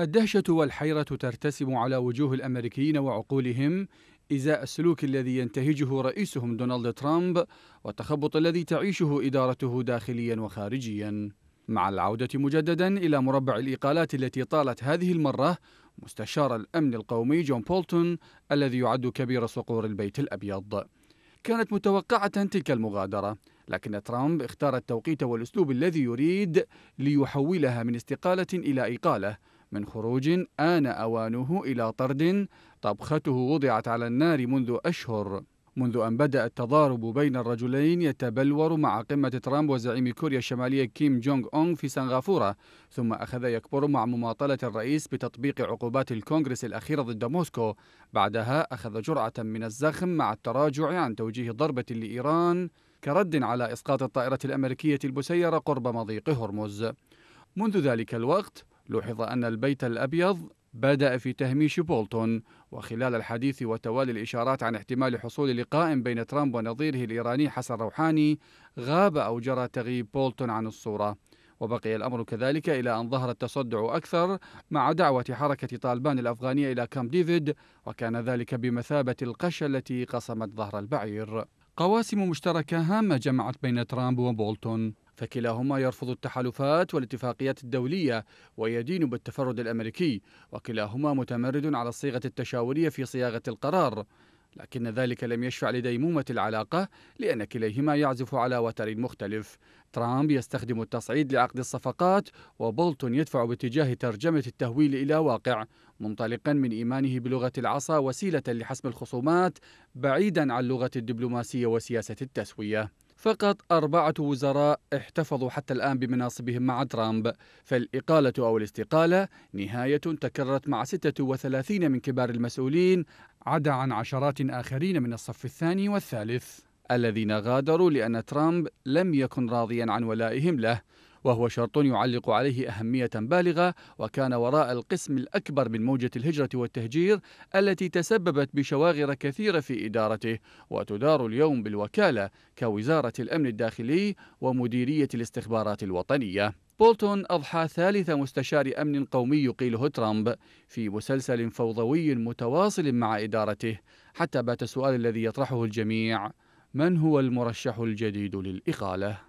الدهشة والحيرة ترتسم على وجوه الأمريكيين وعقولهم إزاء السلوك الذي ينتهجه رئيسهم دونالد ترامب والتخبط الذي تعيشه إدارته داخليا وخارجيا مع العودة مجددا إلى مربع الإقالات التي طالت هذه المرة مستشار الأمن القومي جون بولتون الذي يعد كبير صقور البيت الأبيض كانت متوقعة تلك المغادرة لكن ترامب اختار التوقيت والأسلوب الذي يريد ليحولها من استقالة إلى إقالة من خروج آن أوانه إلى طرد طبخته وضعت على النار منذ أشهر منذ أن بدأ التضارب بين الرجلين يتبلور مع قمة ترامب وزعيم كوريا الشمالية كيم جونغ أونغ في سنغافورة ثم أخذ يكبر مع مماطلة الرئيس بتطبيق عقوبات الكونغرس الأخيرة ضد موسكو بعدها أخذ جرعة من الزخم مع التراجع عن توجيه ضربة لإيران كرد على إسقاط الطائرة الأمريكية المسيرة قرب مضيق هرمز منذ ذلك الوقت لوحظ أن البيت الأبيض بدأ في تهميش بولتون وخلال الحديث وتوالي الإشارات عن احتمال حصول لقاء بين ترامب ونظيره الإيراني حسن روحاني غاب أو جرى تغيب بولتون عن الصورة وبقي الأمر كذلك إلى أن ظهر التصدع أكثر مع دعوة حركة طالبان الأفغانية إلى كام ديفيد وكان ذلك بمثابة القشة التي قصمت ظهر البعير قواسم مشتركة هامة جمعت بين ترامب وبولتون فكلاهما يرفض التحالفات والاتفاقيات الدولية ويدين بالتفرد الأمريكي وكلاهما متمرد على الصيغة التشاورية في صياغة القرار لكن ذلك لم يشفع لديمومة العلاقة لأن كليهما يعزف على وتر مختلف ترامب يستخدم التصعيد لعقد الصفقات وبولتون يدفع باتجاه ترجمة التهويل إلى واقع منطلقا من إيمانه بلغة العصا وسيلة لحسم الخصومات بعيدا عن لغة الدبلوماسية وسياسة التسوية فقط أربعة وزراء احتفظوا حتى الآن بمناصبهم مع ترامب فالإقالة أو الاستقالة نهاية تكررت مع 36 من كبار المسؤولين عدا عن عشرات آخرين من الصف الثاني والثالث الذين غادروا لأن ترامب لم يكن راضيا عن ولائهم له وهو شرط يعلق عليه أهمية بالغة وكان وراء القسم الأكبر من موجة الهجرة والتهجير التي تسببت بشواغر كثيرة في إدارته وتدار اليوم بالوكالة كوزارة الأمن الداخلي ومديرية الاستخبارات الوطنية بولتون أضحى ثالث مستشار أمن قومي يقيله ترامب في مسلسل فوضوي متواصل مع إدارته حتى بات السؤال الذي يطرحه الجميع من هو المرشح الجديد للإقالة؟